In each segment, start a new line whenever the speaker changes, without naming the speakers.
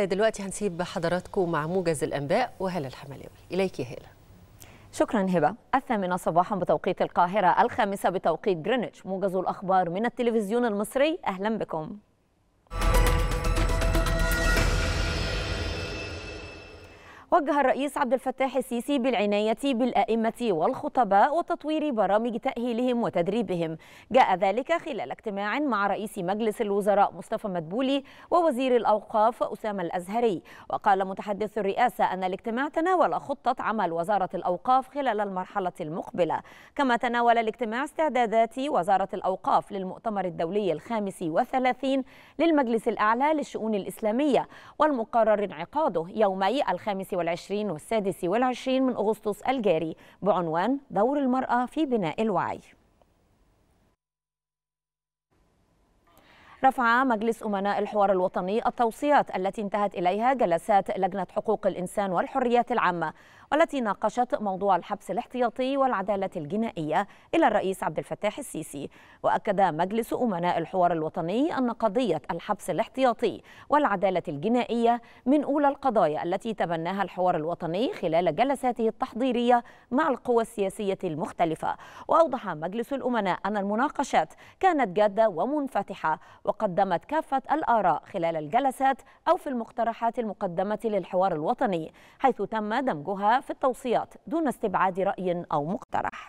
دلوقتي هنسيب حضراتكم مع موجز الانباء وهلا الحملاوي اليك يا هلا شكرا هبه الثامنه صباحا بتوقيت القاهره الخامسه بتوقيت جرينتش موجز الاخبار من التلفزيون المصري اهلا بكم وجه الرئيس عبد الفتاح السيسي بالعناية بالأئمة والخطباء وتطوير برامج تأهيلهم وتدريبهم جاء ذلك خلال اجتماع مع رئيس مجلس الوزراء مصطفى مدبولي ووزير الأوقاف أسامة الأزهري وقال متحدث الرئاسة أن الاجتماع تناول خطة عمل وزارة الأوقاف خلال المرحلة المقبلة كما تناول الاجتماع استعدادات وزارة الأوقاف للمؤتمر الدولي الخامس وثلاثين للمجلس الأعلى للشؤون الإسلامية والمقرر انعقاده يومي الخامس والعشرين والسادس والعشرين من أغسطس الجاري بعنوان دور المرأة في بناء الوعي رفع مجلس أمناء الحوار الوطني التوصيات التي انتهت إليها جلسات لجنة حقوق الإنسان والحريات العامة والتي ناقشت موضوع الحبس الاحتياطي والعدالة الجنائية إلى الرئيس عبد الفتاح السيسي وأكد مجلس أمناء الحوار الوطني أن قضية الحبس الاحتياطي والعدالة الجنائية من أولى القضايا التي تبناها الحوار الوطني خلال جلساته التحضيرية مع القوى السياسية المختلفة وأوضح مجلس الأمناء أن المناقشات كانت جادة ومنفتحة وقدمت كافة الآراء خلال الجلسات أو في المقترحات المقدمة للحوار الوطني حيث تم دمجها في التوصيات دون استبعاد رأي أو مقترح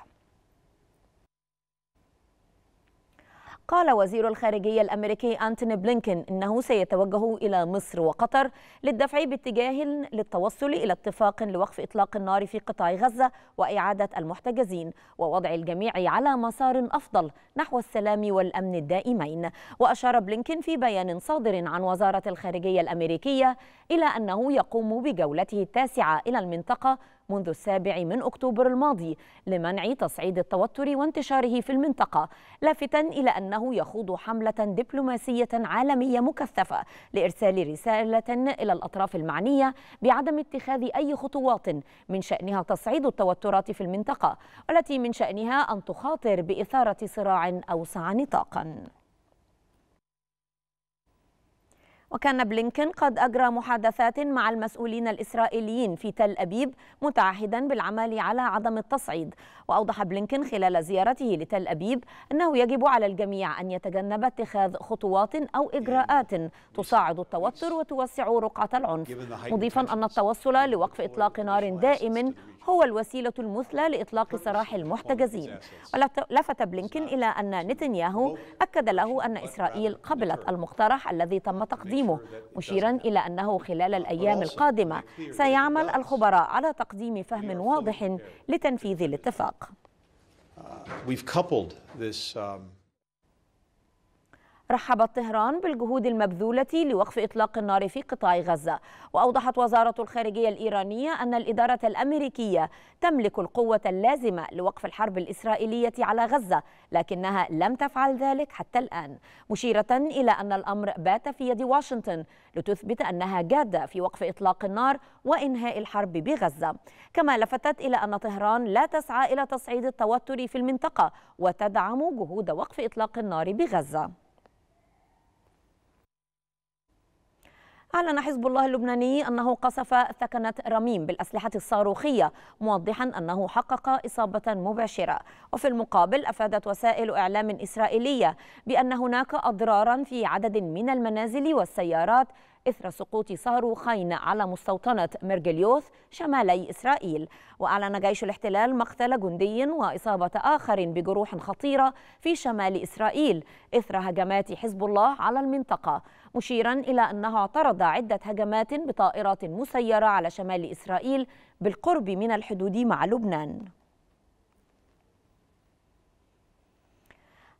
قال وزير الخارجية الأمريكي أنتوني بلينكن أنه سيتوجه إلى مصر وقطر للدفع باتجاه للتوصل إلى اتفاق لوقف إطلاق النار في قطاع غزة وإعادة المحتجزين ووضع الجميع على مسار أفضل نحو السلام والأمن الدائمين وأشار بلينكن في بيان صادر عن وزارة الخارجية الأمريكية إلى أنه يقوم بجولته التاسعة إلى المنطقة منذ السابع من أكتوبر الماضي لمنع تصعيد التوتر وانتشاره في المنطقة لافتا إلى أنه يخوض حملة دبلوماسية عالمية مكثفة لإرسال رسالة إلى الأطراف المعنية بعدم اتخاذ أي خطوات من شأنها تصعيد التوترات في المنطقة والتي من شأنها أن تخاطر بإثارة صراع أوسع نطاقاً وكان بلينكن قد أجرى محادثات مع المسؤولين الإسرائيليين في تل أبيب متعهدا بالعمل على عدم التصعيد وأوضح بلينكن خلال زيارته لتل أبيب أنه يجب على الجميع أن يتجنب اتخاذ خطوات أو إجراءات تصاعد التوتر وتوسع رقعة العنف مضيفا أن التوصل لوقف إطلاق نار دائم هو الوسيلة المثلى لإطلاق سراح المحتجزين ولفت بلينكين إلى أن نتنياهو أكد له أن إسرائيل قبلت المقترح الذي تم تقديمه مشيرا إلى أنه خلال الأيام القادمة سيعمل الخبراء على تقديم فهم واضح لتنفيذ الاتفاق. رحبت طهران بالجهود المبذولة لوقف إطلاق النار في قطاع غزة وأوضحت وزارة الخارجية الإيرانية أن الإدارة الأمريكية تملك القوة اللازمة لوقف الحرب الإسرائيلية على غزة لكنها لم تفعل ذلك حتى الآن مشيرة إلى أن الأمر بات في يد واشنطن لتثبت أنها جادة في وقف إطلاق النار وإنهاء الحرب بغزة كما لفتت إلى أن طهران لا تسعى إلى تصعيد التوتر في المنطقة وتدعم جهود وقف إطلاق النار بغزة أعلن حزب الله اللبناني أنه قصف ثكنة رميم بالأسلحة الصاروخية موضحا أنه حقق إصابة مباشرة وفي المقابل أفادت وسائل إعلام إسرائيلية بأن هناك أضرارا في عدد من المنازل والسيارات إثر سقوط صاروخين على مستوطنة ميرجليوث شمالي إسرائيل وأعلن جيش الاحتلال مقتل جندي وإصابة آخر بجروح خطيرة في شمال إسرائيل إثر هجمات حزب الله على المنطقة مشيرا إلى أنه اعترض عدة هجمات بطائرات مسيرة على شمال إسرائيل بالقرب من الحدود مع لبنان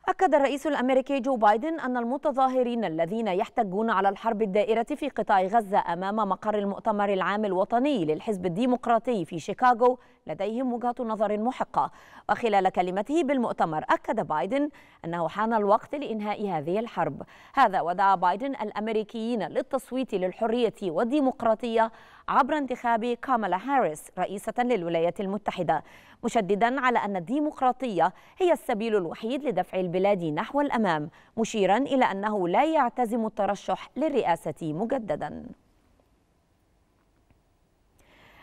أكد الرئيس الأمريكي جو بايدن أن المتظاهرين الذين يحتجون على الحرب الدائرة في قطاع غزة أمام مقر المؤتمر العام الوطني للحزب الديمقراطي في شيكاغو لديهم وجهة نظر محقة وخلال كلمته بالمؤتمر أكد بايدن أنه حان الوقت لإنهاء هذه الحرب هذا ودعا بايدن الأمريكيين للتصويت للحرية والديمقراطية عبر انتخاب كامالا هاريس رئيسة للولايات المتحدة مشددا على أن الديمقراطية هي السبيل الوحيد لدفع البلاد نحو الأمام مشيرا إلى أنه لا يعتزم الترشح للرئاسة مجددا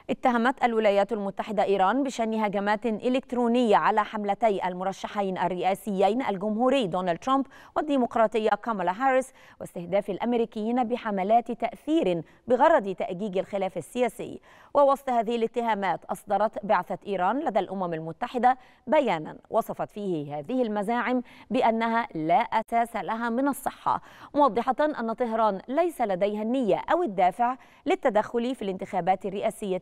اتهمت الولايات المتحدة إيران بشن هجمات إلكترونية على حملتي المرشحين الرئاسيين الجمهوري دونالد ترامب والديمقراطية كامالا هاريس واستهداف الأمريكيين بحملات تأثير بغرض تأجيج الخلاف السياسي ووسط هذه الاتهامات أصدرت بعثة إيران لدى الأمم المتحدة بيانا وصفت فيه هذه المزاعم بأنها لا أساس لها من الصحة موضحة أن طهران ليس لديها النية أو الدافع للتدخل في الانتخابات الرئاسية